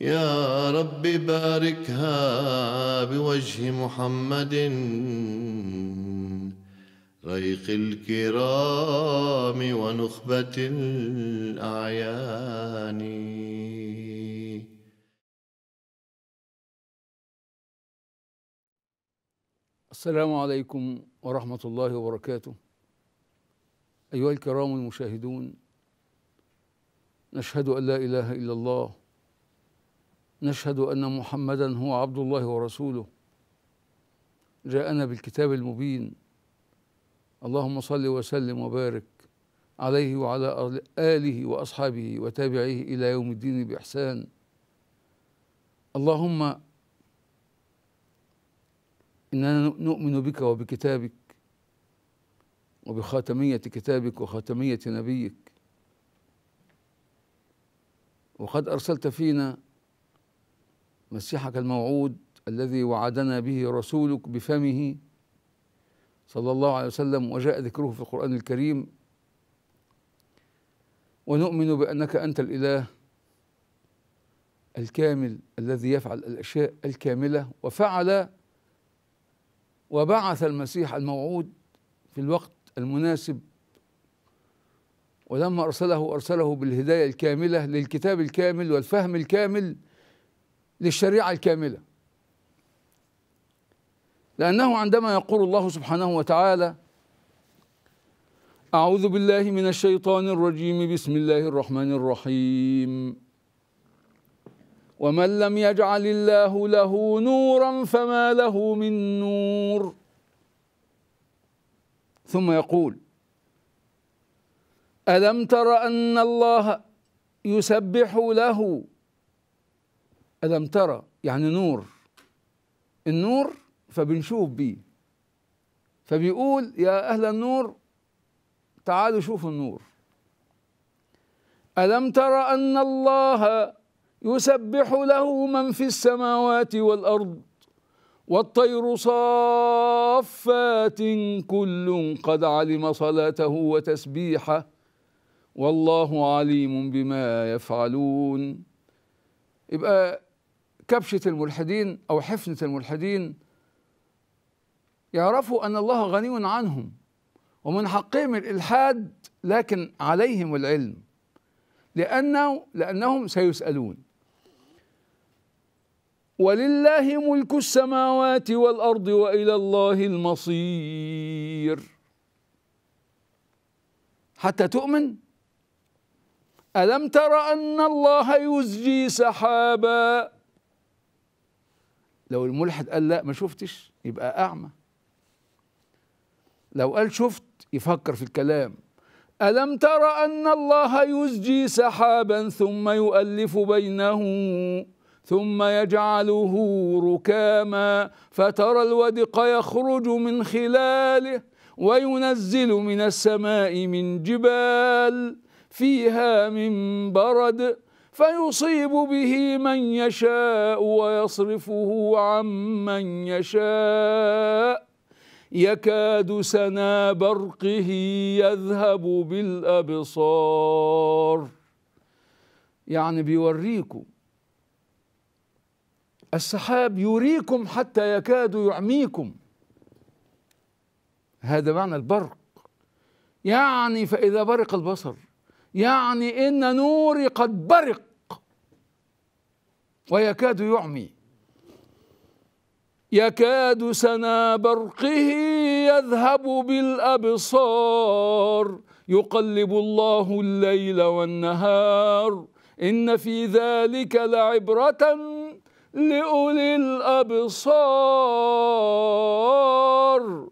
يا رب باركها بوجه محمد ريق الكرام ونخبة الأعيان السلام عليكم ورحمة الله وبركاته أيها الكرام المشاهدون نشهد أن لا إله إلا الله نشهد أن محمدا هو عبد الله ورسوله جاءنا بالكتاب المبين اللهم صل وسلم وبارك عليه وعلى آله وأصحابه وتابعيه إلى يوم الدين بإحسان اللهم إننا نؤمن بك وبكتابك وبخاتمية كتابك وخاتمية نبيك وقد أرسلت فينا مسيحك الموعود الذي وعدنا به رسولك بفمه صلى الله عليه وسلم وجاء ذكره في القرآن الكريم ونؤمن بأنك أنت الإله الكامل الذي يفعل الأشياء الكاملة وفعل وبعث المسيح الموعود في الوقت المناسب ولما أرسله أرسله بالهداية الكاملة للكتاب الكامل والفهم الكامل للشريعة الكاملة لأنه عندما يقول الله سبحانه وتعالى أعوذ بالله من الشيطان الرجيم بسم الله الرحمن الرحيم ومن لم يجعل الله له نورا فما له من نور ثم يقول ألم تر أن الله يسبح له ألم ترى يعني نور النور فبنشوف بيه فبيقول يا أهل النور تعالوا شوفوا النور ألم ترى أن الله يسبح له من في السماوات والأرض والطير صافات كل قد علم صلاته وتسبيحه والله عليم بما يفعلون يبقى كبشة الملحدين أو حفنة الملحدين يعرفوا أن الله غني عنهم ومن حقهم الإلحاد لكن عليهم العلم لأنه لأنهم سيسألون ولله ملك السماوات والأرض وإلى الله المصير حتى تؤمن ألم تر أن الله يزجي سحاباً لو الملحد قال لا ما شفتش يبقى أعمى لو قال شفت يفكر في الكلام ألم تر أن الله يزجي سحابا ثم يؤلف بينه ثم يجعله ركاما فترى الودق يخرج من خلاله وينزل من السماء من جبال فيها من برد فيصيب به من يشاء ويصرفه عن من يشاء يكاد سنا برقه يذهب بالأبصار يعني بيوريكم السحاب يريكم حتى يكاد يعميكم هذا معنى البرق يعني فإذا برق البصر يعني إن نوري قد برق ويكاد يعمي يكاد سنا برقه يذهب بالأبصار يقلب الله الليل والنهار إن في ذلك لعبرة لأولي الأبصار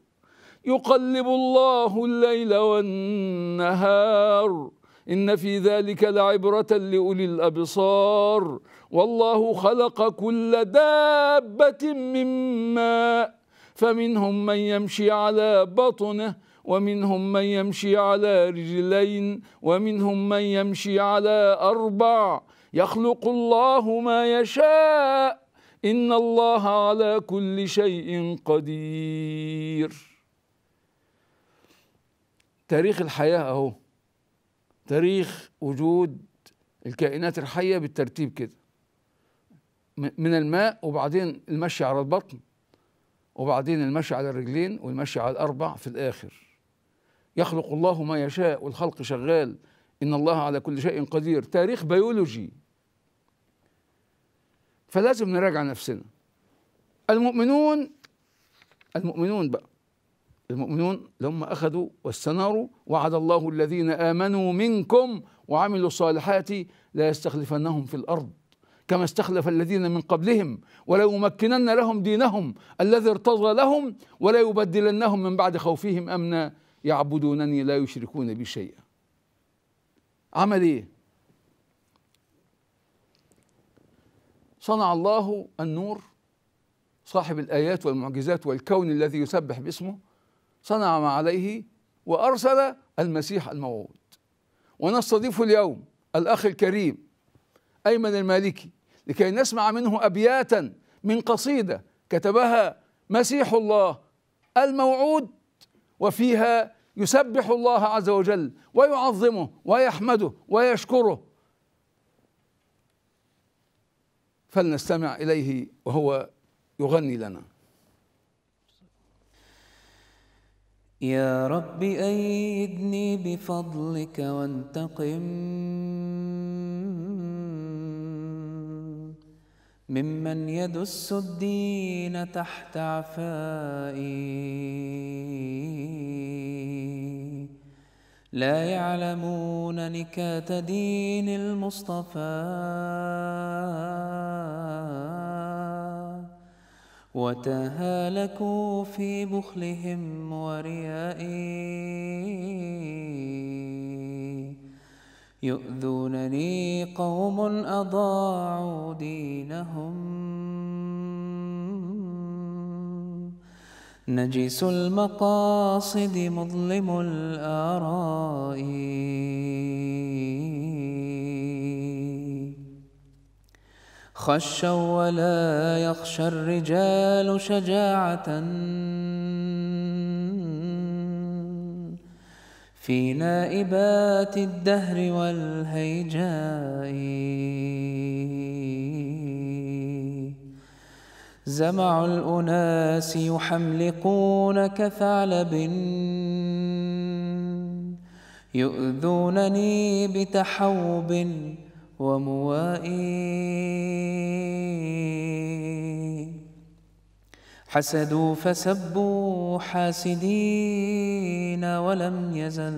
يقلب الله الليل والنهار إن في ذلك لعبرة لأولي الأبصار والله خلق كل دابة من ماء فمنهم من يمشي على بطنه ومنهم من يمشي على رجلين ومنهم من يمشي على أربع يخلق الله ما يشاء إن الله على كل شيء قدير تاريخ الحياة أهو تاريخ وجود الكائنات الحية بالترتيب كده من الماء وبعدين المشي على البطن وبعدين المشي على الرجلين والمشي على الأربع في الآخر يخلق الله ما يشاء والخلق شغال إن الله على كل شيء قدير تاريخ بيولوجي فلازم نراجع نفسنا المؤمنون المؤمنون بقى المؤمنون لما أخذوا واستناروا وعد الله الذين آمنوا منكم وعملوا الصالحات لا يستخلفنهم في الأرض كما استخلف الذين من قبلهم وليمكنن لهم دينهم الذي ارتضى لهم وليبدلنهم من بعد خوفهم امنا يعبدونني لا يشركون بي شيئا عمل ايه صنع الله النور صاحب الايات والمعجزات والكون الذي يسبح باسمه صنع ما عليه وارسل المسيح الموعود ونستضيف اليوم الاخ الكريم ايمن المالكي لكي نسمع منه ابياتا من قصيده كتبها مسيح الله الموعود وفيها يسبح الله عز وجل ويعظمه ويحمده ويشكره فلنستمع اليه وهو يغني لنا يا رب أيدني بفضلك وانتقم ممن يدس الدين تحت عفائي لا يعلمون نكات دين المصطفى وتهالكوا في بخلهم وريائي يؤذونني قوم أضاعوا دينهم نجس المقاصد مظلم الآراء خشوا ولا يخشى الرجال شجاعة في نائبات الدهر والهيجاء زمع الأناس يحملقونك ثعلب يؤذونني بتحوب وموائي حسدوا فسبوا حاسدين ولم يزل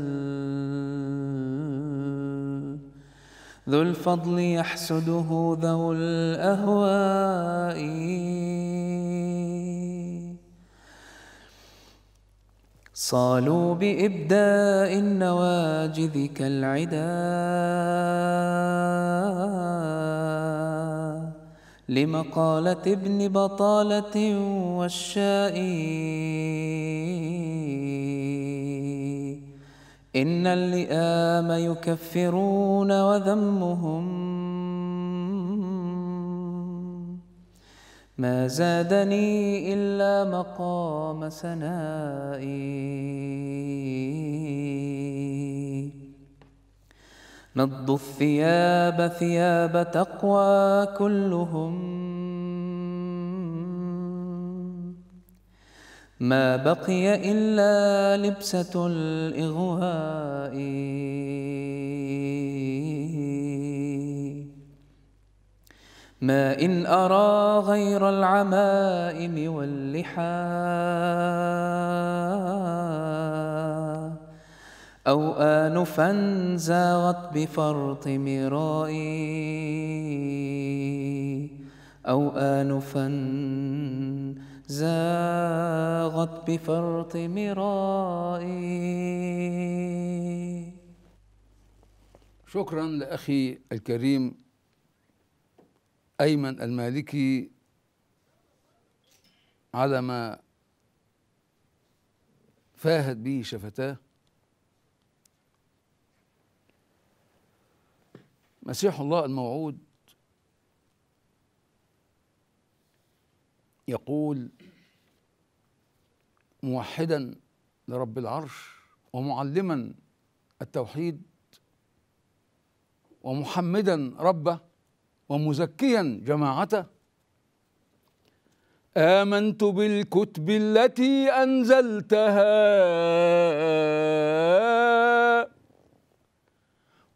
ذو الفضل يحسده ذو الأهواء صالوا بإبداء النواجذ كالعداد لمقالة ابن بطالة والشائي إن اللئام يكفرون وذمهم ما زادني إلا مقام سنائي نض الثياب ثياب تقوى كلهم ما بقي إلا لبسة الإغواء ما إن أرى غير العمائم واللحام أو آنفا زاغت بفرط مرائي أو آنفا زاغت بفرط مرائي شكرا لأخي الكريم أيمن المالكي على ما فاهت به شفتاه مسيح الله الموعود يقول موحدا لرب العرش ومعلما التوحيد ومحمدا ربه ومزكيا جماعته امنت بالكتب التي انزلتها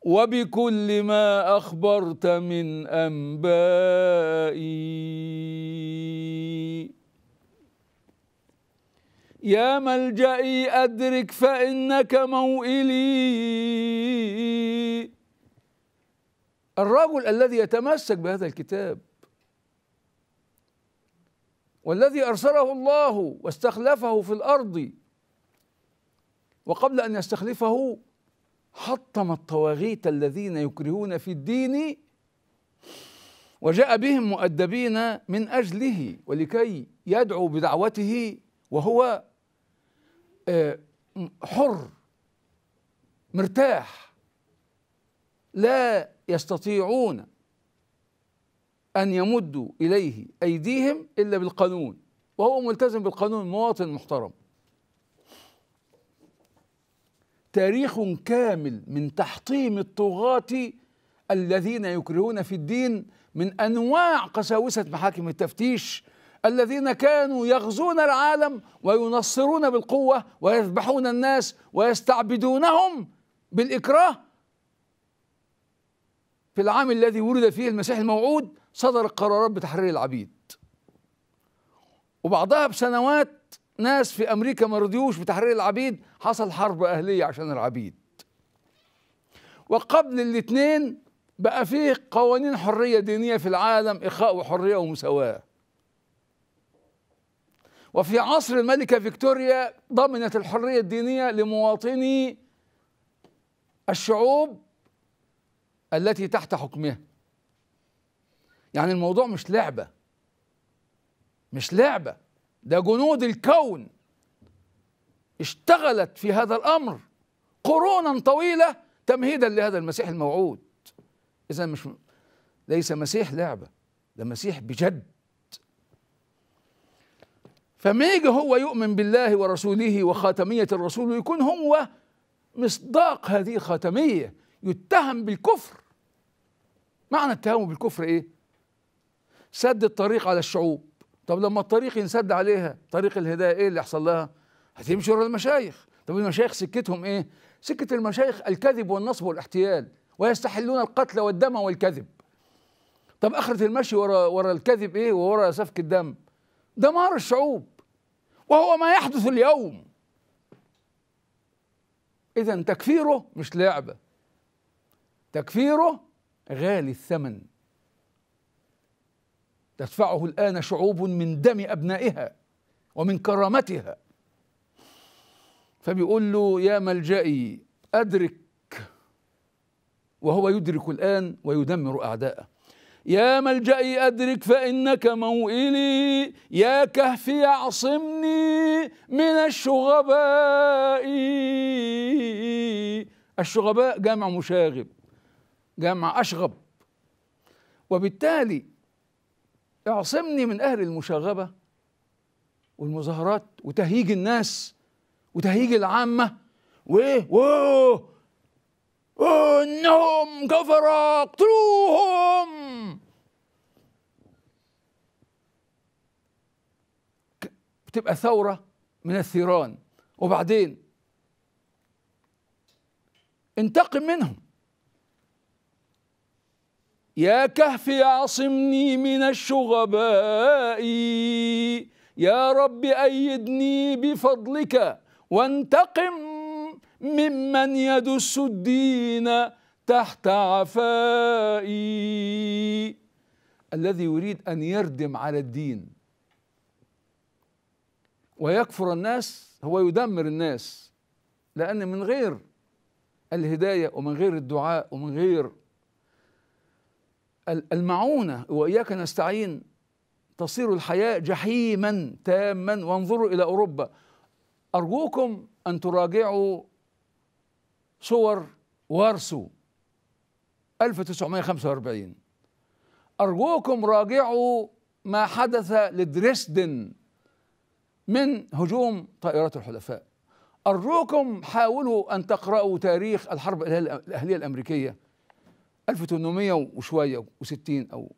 وبكل ما أخبرت من أنبائي يا ملجئي أدرك فإنك موئلي الرجل الذي يتمسك بهذا الكتاب والذي أرسله الله واستخلفه في الأرض وقبل أن يستخلفه حطم الطواغيت الذين يكرهون في الدين وجاء بهم مؤدبين من اجله ولكي يدعو بدعوته وهو آه، حر مرتاح لا يستطيعون ان يمدوا اليه ايديهم الا بالقانون وهو ملتزم بالقانون مواطن محترم تاريخ كامل من تحطيم الطغاة الذين يكرهون في الدين من انواع قساوسه محاكم التفتيش الذين كانوا يغزون العالم وينصرون بالقوه ويذبحون الناس ويستعبدونهم بالاكراه في العام الذي ولد فيه المسيح الموعود صدر قرارات بتحرير العبيد وبعدها بسنوات ناس في امريكا ما رضيوش بتحرير العبيد حصل حرب اهليه عشان العبيد وقبل الاثنين بقى فيه قوانين حريه دينيه في العالم اخاء وحريه ومساواه وفي عصر الملكه فيكتوريا ضمنت الحريه الدينيه لمواطني الشعوب التي تحت حكمها يعني الموضوع مش لعبه مش لعبه ده جنود الكون اشتغلت في هذا الامر قرونا طويله تمهيدا لهذا المسيح الموعود اذا مش ليس مسيح لعبه ده مسيح بجد فما يجي هو يؤمن بالله ورسوله وخاتميه الرسول ويكون هو مصداق هذه الخاتميه يتهم بالكفر معنى اتهامه بالكفر ايه سد الطريق على الشعوب طب لما الطريق ينسد عليها طريق الهدايه ايه اللي يحصل لها هتمشي ورا المشايخ طب المشايخ سكتهم ايه سكه المشايخ الكذب والنصب والاحتيال ويستحلون القتل والدم والكذب طب اخره المشي ورا ورا الكذب ايه وورا سفك الدم دمار الشعوب وهو ما يحدث اليوم اذا تكفيره مش لعبه تكفيره غالي الثمن تدفعه الآن شعوب من دم أبنائها ومن كرامتها فبيقول له يا ملجئي أدرك وهو يدرك الآن ويدمر أعداءه يا ملجئي أدرك فإنك موئلي يا كهفي اعصمني من الشغباء الشغباء جمع مشاغب جمع أشغب وبالتالي اعصمني من أهل المشاغبة والمظاهرات وتهييج الناس وتهييج العامة وإيه ووه إنهم كفروا اقتلوهم بتبقى ثورة من الثيران وبعدين انتقم منهم يا كهف عصمني من الشغباء يا رب أيدني بفضلك وانتقم ممن يدس الدين تحت عفائي الذي يريد أن يردم على الدين ويكفر الناس هو يدمر الناس لأن من غير الهداية ومن غير الدعاء ومن غير المعونة وإياك نستعين تصير الحياة جحيما تاما وانظروا إلى أوروبا أرجوكم أن تراجعوا صور وارسو 1945 أرجوكم راجعوا ما حدث لدريسدن من هجوم طائرات الحلفاء أرجوكم حاولوا أن تقرأوا تاريخ الحرب الأهلية الأمريكية 1800 وشويه و60 او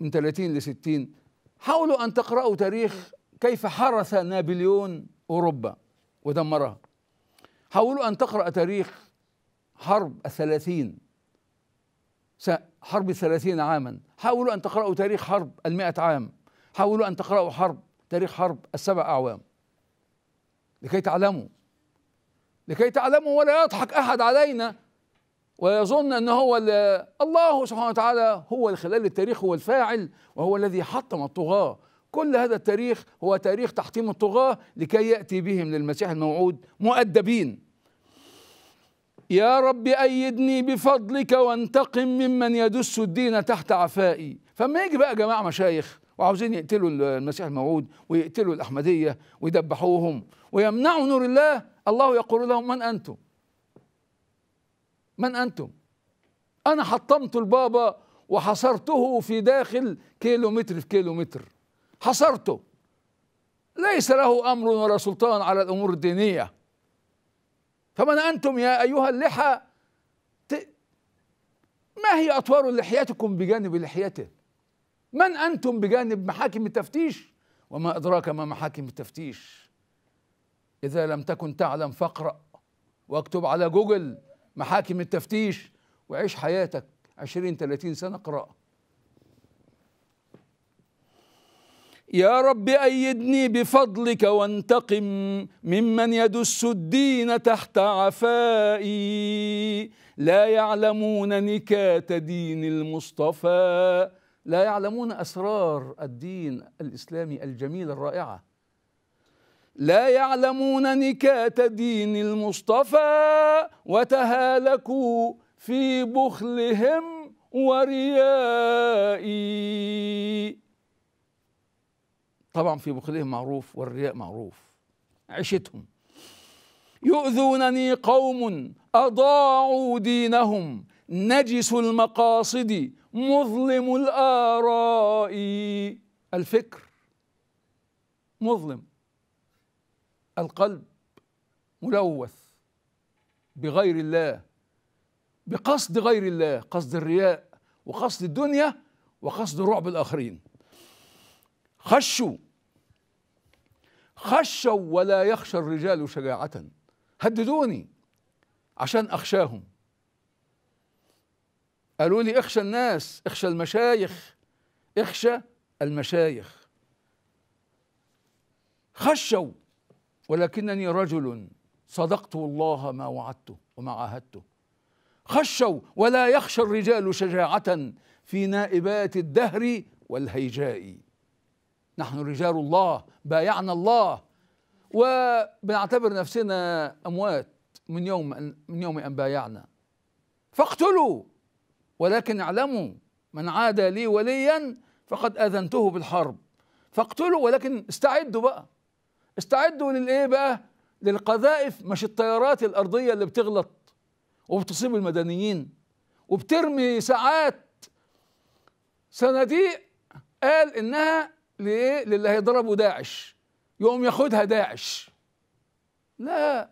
من 30 ل 60 حاولوا ان تقراوا تاريخ كيف حرس نابليون اوروبا ودمرها حاولوا ان تقرا تاريخ حرب الثلاثين حرب الثلاثين عاما حاولوا أن تقرأوا تاريخ حرب المائة عام حاولوا أن تقرأوا حرب تاريخ حرب السبع أعوام لكي تعلموا لكي تعلموا ولا يضحك أحد علينا ويظن ان هو الله سبحانه وتعالى هو الخلال التاريخ هو الفاعل وهو الذي حطم الطغاه كل هذا التاريخ هو تاريخ تحطيم الطغاه لكي ياتي بهم للمسيح الموعود مؤدبين يا رب أيدني بفضلك وانتقم ممن يدس الدين تحت عفائي فما يجي بقى جماعة مشايخ وعاوزين يقتلوا المسيح الموعود ويقتلوا الأحمدية ويدبحوهم ويمنعوا نور الله الله يقول لهم من أنتم من أنتم أنا حطمت البابا وحصرته في داخل كيلومتر في كيلومتر حصرته ليس له أمر ولا سلطان على الأمور الدينية فمن أنتم يا أيها اللحى ما هي أطوار لحيتكم بجانب لحيته من أنتم بجانب محاكم التفتيش وما أدراك ما محاكم التفتيش إذا لم تكن تعلم فاقرأ واكتب على جوجل محاكم التفتيش وعيش حياتك 20 30 سنة قراءة يا رب أيدني بفضلك وانتقم ممن يدس الدين تحت عفائي لا يعلمون نكات دين المصطفى لا يعلمون أسرار الدين الإسلامي الجميل الرائعة لا يعلمون نكات دين المصطفى وتهالكوا في بخلهم وريائي طبعا في بخلهم معروف والرياء معروف عشتهم يؤذونني قوم أضاعوا دينهم نجس المقاصد مظلم الآراء الفكر مظلم القلب ملوث بغير الله بقصد غير الله قصد الرياء وقصد الدنيا وقصد رعب الآخرين خشوا خشوا ولا يخشى الرجال شجاعة هددوني عشان أخشاهم قالوا لي اخشى الناس اخشى المشايخ اخشى المشايخ خشوا ولكنني رجل صدقت الله ما وعدته وما عاهدته خشوا ولا يخشى الرجال شجاعة في نائبات الدهر والهيجاء نحن رجال الله بايعنا الله وبنعتبر نفسنا أموات من يوم من يوم أن بايعنا فاقتلوا ولكن اعلموا من عادى لي وليا فقد آذنته بالحرب فاقتلوا ولكن استعدوا بقى استعدوا للايه بقى للقذائف مش الطيارات الارضيه اللي بتغلط وبتصيب المدنيين وبترمي ساعات صناديق قال انها لايه للي هيضربوا داعش يقوم ياخدها داعش لا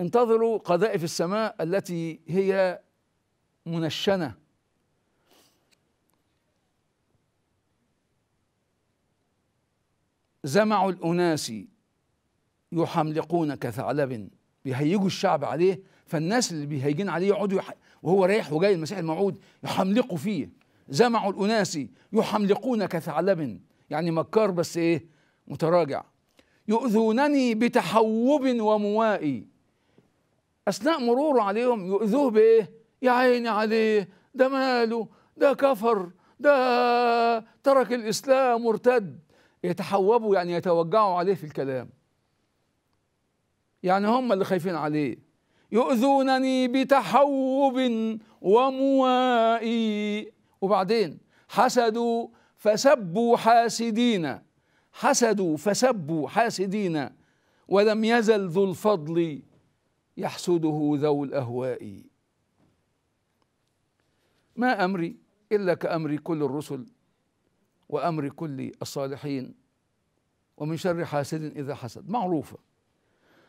انتظروا قذائف السماء التي هي منشنه زمع الأناس يحملقون كثعلب بيهيجوا الشعب عليه فالناس اللي بيهيجين عليه يقعدوا يح... وهو رايح وجاي المسيح الموعود يحملقوا فيه زمع الأناس يحملقون كثعلب يعني مكار بس إيه متراجع يؤذونني بتحوب وموائي أثناء مروره عليهم يؤذوه بإيه يا عيني عليه ده ماله ده كفر ده ترك الإسلام وارتد يتحوبوا يعني يتوجعوا عليه في الكلام يعني هم اللي خايفين عليه يؤذونني بتحوب وموائي وبعدين حسدوا فسبوا حاسدين حسدوا فسبوا حاسدين ولم يزل ذو الفضل يحسده ذو الأهواء ما أمري إلا كأمر كل الرسل وأمر كل الصالحين ومن شر حاسد إذا حسد معروفة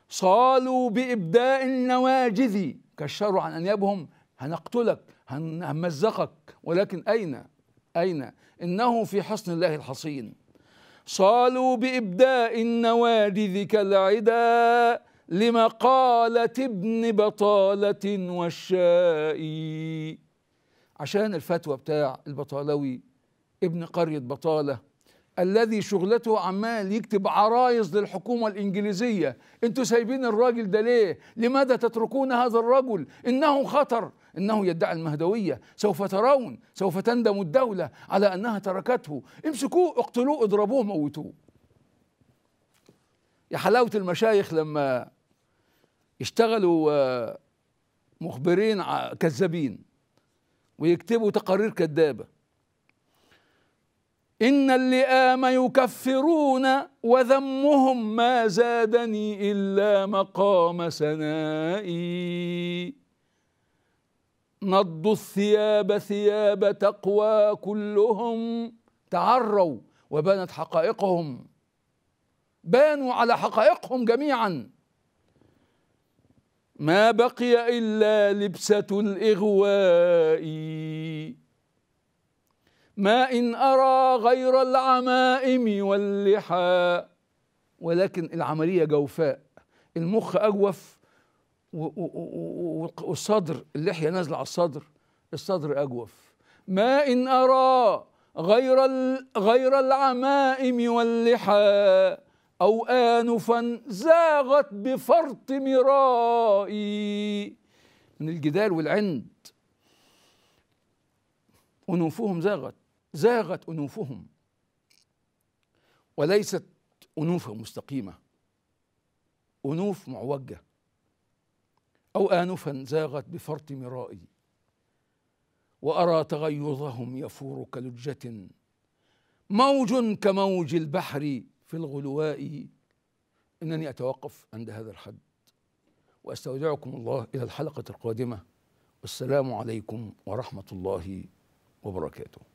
صالوا بإبداء النواجذ كشروا عن أنيابهم هنقتلك هنمزقك ولكن أين أين إنه في حصن الله الحصين صالوا بإبداء النواجذ كالعدا لمقالة ابن بطالة والشائي عشان الفتوى بتاع البطالوي ابن قرية بطالة الذي شغلته عمال يكتب عرايز للحكومة الإنجليزية انتوا سايبين الراجل ده ليه لماذا تتركون هذا الرجل إنه خطر إنه يدعي المهدوية سوف ترون سوف تندم الدولة على أنها تركته امسكوه اقتلوه اضربوه موتوه يا حلاوة المشايخ لما يشتغلوا آه، مخبرين كذابين ويكتبوا تقارير كذابة إن اللئام يكفرون وذمهم ما زادني إلا مقام سنائي نضوا الثياب ثياب تقوى كلهم تعروا وبانت حقائقهم بانوا على حقائقهم جميعا ما بقي إلا لبسة الإغواء ما إن أرى غير العمائم واللحى ولكن العملية جوفاء المخ أجوف والصدر اللحية نازلة على الصدر الصدر أجوف ما إن أرى غير غير العمائم واللحى أو آنفا زاغت بفرط مرائي من الجدال والعند أنوفهم زاغت زاغت انوفهم وليست انوف مستقيمه انوف معوجه او انفا زاغت بفرط مرائي وارى تغيظهم يفور كلجه موج كموج البحر في الغلواء انني اتوقف عند هذا الحد واستودعكم الله الى الحلقه القادمه والسلام عليكم ورحمه الله وبركاته